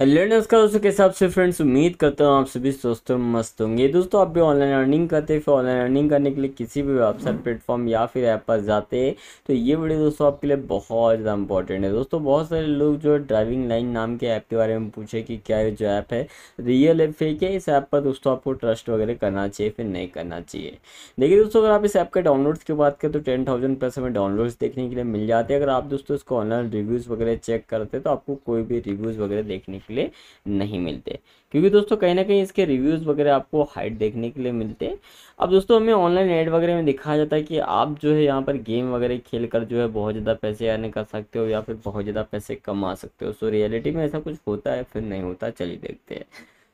hello नमस्कार दोस्तों कैसे से फ्रेंड्स उम्मीद करता हूँ आप सभी दोस्तों मस्त होंगे दोस्तों आप भी ऑनलाइन अर्निंग करते हैं फिर ऑनलाइन अर्निंग करने के लिए किसी भी वेबसाइट प्लेटफॉर्म या फिर ऐप पर जाते हैं तो ये वीडियो दोस्तों आपके लिए बहुत ज़्यादा इंपॉर्टेंट है दोस्तों बहुत सारे लोग जो ड्राइविंग लाइन नाम के ऐप के बारे में पूछे कि क्या ये जो ऐप है रियल है फेक है इस ऐप पर दोस्तों आपको ट्रस्ट वगैरह करना चाहिए फिर नहीं करना चाहिए देखिए दोस्तों अगर आप इस ऐप के डाउनलोड्स की बात करें तो टेन प्लस हमें डाउनलोड्स देखने के लिए मिल जाते हैं अगर आप दोस्तों इसको ऑनलाइन रिव्यूज़ वगैरह चेक करते तो आपको कोई भी रिव्यूज़ वगैरह देखने के लिए नहीं मिलते क्योंकि दोस्तों कहीं ना कहीं इसके रिव्यूज़ वगैरह आपको हाइट देखने के लिए मिलते हैं अब दोस्तों हमें ऑनलाइन एड वगैरह में दिखाया जाता है कि आप जो है यहाँ पर गेम वगैरह खेल कर जो है बहुत ज़्यादा पैसे अर्न कर सकते हो या फिर बहुत ज़्यादा पैसे कमा सकते हो सो रियलिटी में ऐसा कुछ होता है फिर नहीं होता चलिए देखते हैं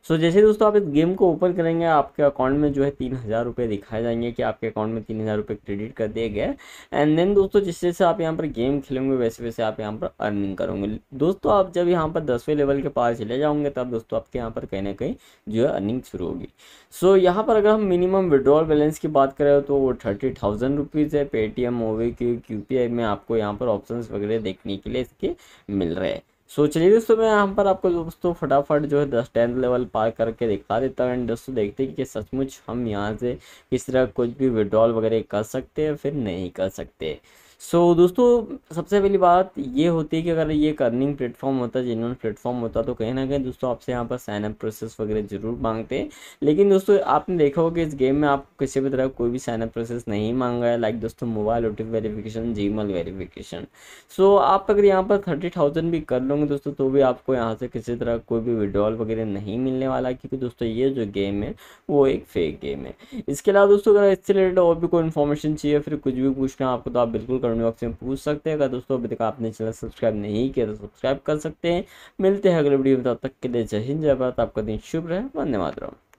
सो जैसे दोस्तों आप इस गेम को ओपन करेंगे आपके अकाउंट में जो है तीन हज़ार रुपये दिखाए जाएंगे कि आपके अकाउंट में तीन हज़ार रुपये क्रेडिट कर दिए गए एंड देन दोस्तों जिस जैसे आप यहाँ पर गेम खेलेंगे वैसे वैसे आप यहाँ पर अर्निंग करोगे दोस्तों आप जब यहाँ पर दसवें लेवल के पास चले जाओगे तब दोस्तों आपके यहाँ पर कहीं ना कहीं जो है अर्निंग शुरू होगी सो so, यहाँ पर अगर हम मिनिमम विड्रॉल बैलेंस की बात करें तो वो थर्टी थाउजेंड रुपीज़ है पेटीएम ओवे क्यू क्यू में आपको यहाँ पर ऑप्शन वगैरह देखने के लिए इसके मिल रहे हैं सो चलिए दोस्तों मैं यहाँ पर आपको दोस्तों फटाफट जो है दस टेंथ लेवल पार करके दिखा देता हूँ एंड दोस्तों देखते हैं कि सचमुच हम यहाँ से किस तरह कुछ भी विड्रॉल वगैरह कर सकते हैं फिर नहीं कर सकते सो so, दोस्तों सबसे पहली बात ये होती है कि अगर ये अर्निंग प्लेटफॉर्म होता है जेन्यून प्लेटफॉर्म होता तो कहीं ना कहीं दोस्तों आपसे यहाँ पर साइनअप प्रोसेस वगैरह जरूर मांगते लेकिन दोस्तों आपने देखा होगा कि इस गेम में आप किसी भी तरह कोई भी साइनअप प्रोसेस नहीं मांगा है लाइक दोस्तों मोबाइल ओ वेरिफिकेशन वेरीफिकेशन जी वेरीफिकेशन सो आप अगर यहाँ पर थर्टी थाउजेंड भी कर लोगे दोस्तों तो भी आपको यहाँ से किसी तरह कोई भी विड्रॉल वगैरह नहीं मिलने वाला क्योंकि दोस्तों ये जो गेम है वो एक फेक गेम है इसके अलावा दोस्तों अगर इससे रिलेटेड और भी कोई इन्फॉर्मेशन चाहिए फिर कुछ भी पूछना आपको तो आप बिल्कुल कमेंट बॉक्स में पूछ सकते हैं अगर दोस्तों अभी तक आपने चैनल सब्सक्राइब नहीं किया तो सब्सक्राइब कर सकते हैं मिलते हैं अगले वीडियो में तब तक के लिए जय हिंद जय भारत आपका दिन शुभ रहे वंदे मातरम